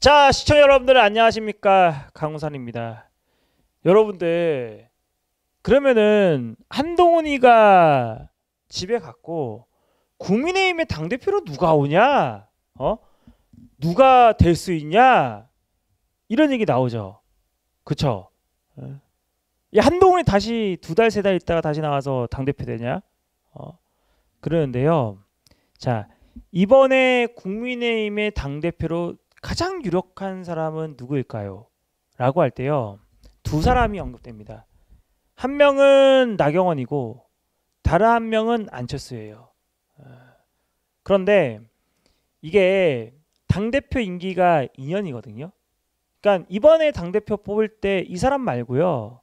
자 시청자 여러분들 안녕하십니까 강우산입니다 여러분들 그러면은 한동훈이가 집에 갔고 국민의힘의 당대표로 누가 오냐 어 누가 될 수 있냐 이런 얘기 나오죠 그쵸 이 어? 한동훈이 다시 두 달 세달 달 있다가 다시 나와서 당대표 되냐 어 그러는데요 자 이번에 국민의힘의 당대표로 가장 유력한 사람은 누구일까요? 라고 할 때요. 두 사람이 언급됩니다. 한 명은 나경원이고 다른 한 명은 안철수예요. 어, 그런데 이게 당대표 임기가 2년이거든요. 그러니까 이번에 당대표 뽑을 때 이 사람 말고요.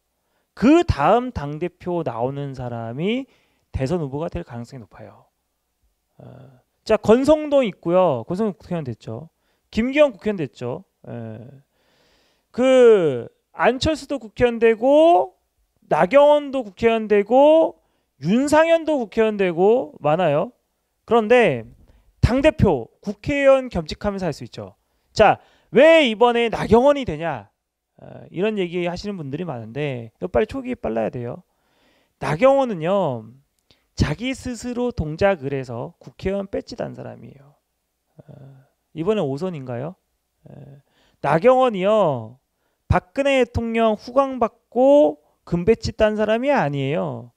그 다음 당대표 나오는 사람이 대선 후보가 될 가능성이 높아요. 어, 자, 권성동 있고요. 권성동 국회의원 됐죠. 김기현 국회의원 됐죠. 예. 그 안철수도 국회의원 되고 나경원도 국회의원 되고 윤상현도 국회의원 되고 많아요. 그런데 당 대표 국회의원 겸직하면서 할 수 있죠. 자, 왜 이번에 나경원이 되냐? 어, 이런 얘기 하시는 분들이 많은데 빨리 초기 빨라야 돼요. 나경원은요. 자기 스스로 동작을 해서 국회의원 배지 단 사람이에요. 어. 이번에 5선인가요? 예. 나경원이요. 박근혜 대통령 후광받고 금배치 딴 사람이 아니에요.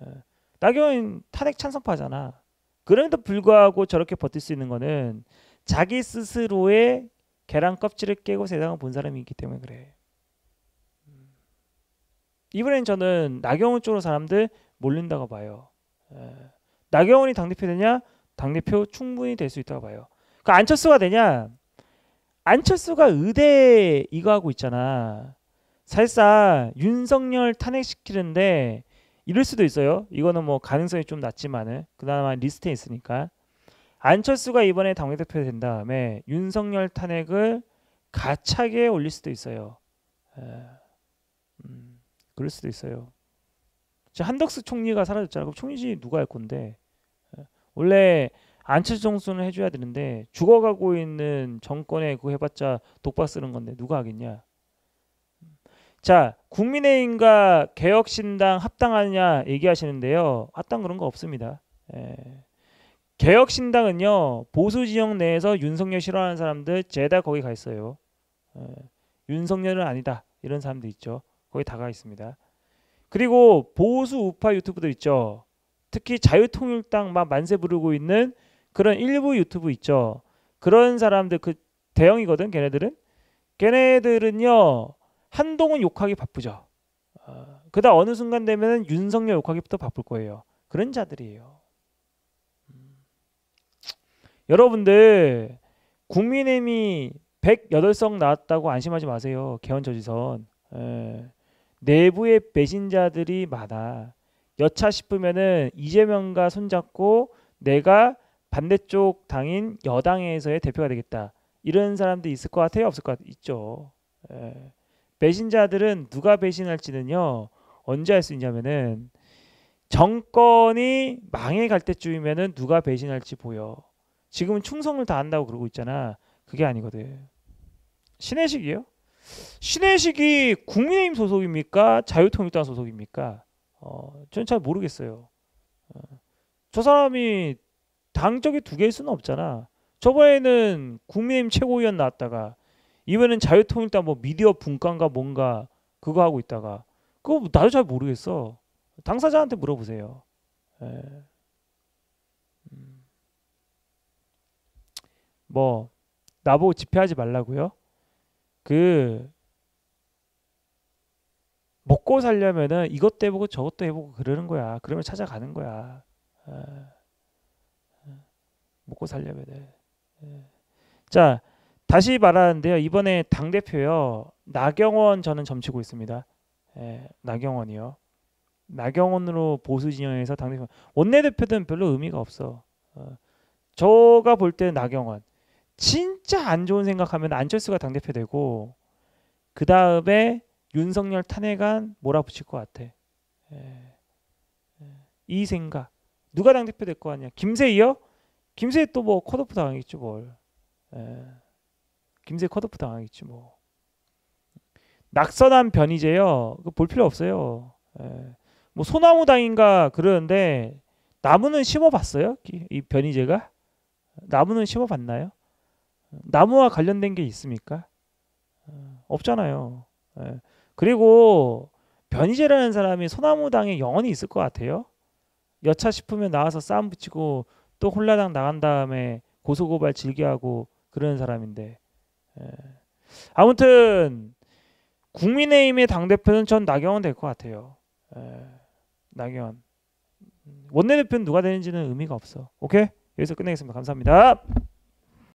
예. 나경원 탄핵 찬성파잖아. 그럼에도 불구하고 저렇게 버틸 수 있는 거는 자기 스스로의 계란 껍질을 깨고 세상을 본 사람이 있기 때문에 그래. 음. 이번엔 저는 나경원 쪽으로 사람들 몰린다고 봐요. 예. 나경원이 당대표 되냐? 당대표 충분히 될 수 있다고 봐요. 그 안철수가 되냐? 안철수가 의대 이거 하고 있잖아. 사실상 윤석열 탄핵시키는데 이럴 수도 있어요. 이거는 뭐 가능성이 좀 낮지만은 그나마 리스트에 있으니까 안철수가 이번에 당대표 된 다음에 윤석열 탄핵을 가차게 올릴 수도 있어요. 예. 음, 그럴 수도 있어요. 한덕수 총리가 사라졌잖아. 그총리지 누가 할 건데 예. 원래 안철정수는 해줘야 되는데 죽어가고 있는 정권에 그거 해봤자 독박 쓰는 건데 누가 하겠냐. 자 국민의힘과 개혁신당 합당하냐 얘기하시는데요. 합당 그런 거 없습니다. 예. 개혁신당은요 보수 지역 내에서 윤석열 싫어하는 사람들 죄다 거기 가 있어요. 예. 윤석열은 아니다 이런 사람들 있죠. 거기 다가 있습니다. 그리고 보수 우파 유튜브들 있죠. 특히 자유통일당 막 만세 부르고 있는 그런 일부 유튜브 있죠. 그런 사람들 그 대형이거든 걔네들은. 걔네들은요 한동훈 욕하기 바쁘죠. 어, 그다 어느 순간 되면 윤석열 욕하기부터 바쁠 거예요. 그런 자들이에요. 음. 여러분들 국민의힘이 108석 나왔다고 안심하지 마세요. 개헌저지선. 에. 예. 내부의 배신자들이 많아. 여차 싶으면은 이재명과 손잡고 내가 반대쪽 당인 여당에서의 대표가 되겠다. 이런 사람도 있을 것 같아요? 없을 것같아 있죠. 예. 배신자들은 누가 배신할지는요. 언제 알수 있냐면은 정권이 망해갈 때쯤이면은 누가 배신할지 보여. 지금은 충성을 다한다고 그러고 있잖아. 그게 아니거든. 신혜식이요? 신혜식이 국민의힘 소속입니까? 자유통일당 소속입니까? 어, 저는 잘 모르겠어요. 어, 저 사람이 당적이 두 개일 수는 없잖아. 저번에는 국민의힘 최고위원 나왔다가 이번엔 자유통일당 뭐 미디어 분간가 뭔가 그거 하고 있다가 그거 뭐 나도 잘 모르겠어. 당사자한테 물어보세요. 예. 음. 뭐 나보고 집회하지 말라고요? 그 먹고 살려면은 이것도 해보고 저것도 해보고 그러는 거야. 그러면 찾아가는 거야. 예. 먹고 살려면. 예. 자 다시 말하는데요. 이번에 당 대표요 나경원 저는 점치고 있습니다. 예, 나경원이요. 나경원으로 보수 진영에서 당 대표 원내 대표든 별로 의미가 없어. 어, 저가 볼 때 나경원 진짜 안 좋은 생각하면 안철수가 당 대표 되고 그 다음에 윤석열 탄핵안 몰아붙일 것 같아. 예. 예. 이 생각 누가 당 대표 될 거 아니야? 김세희요? 김세 또뭐 컷오프 당하겠지 뭘. 예. 김세 컷오프 당하겠지 뭐. 낙선한 변이제요. 볼 필요 없어요. 예. 뭐 소나무 당인가 그러는데 나무는 심어봤어요? 이 변이제가 나무는 심어봤나요? 나무와 관련된 게 있습니까? 어, 없잖아요. 예. 그리고 변이제라는 사람이 소나무 당에 영원히 있을 것 같아요. 여차 싶으면 나와서 싸움 붙이고 또 홀라당 나간 다음에 고소고발 질계하고 그러는 사람인데 예. 아무튼 국민의힘의 당 대표는 전 나경원 될 것 같아요. 예. 나경원 원내대표는 누가 되는지는 의미가 없어. 오케이 여기서 끝내겠습니다. 감사합니다.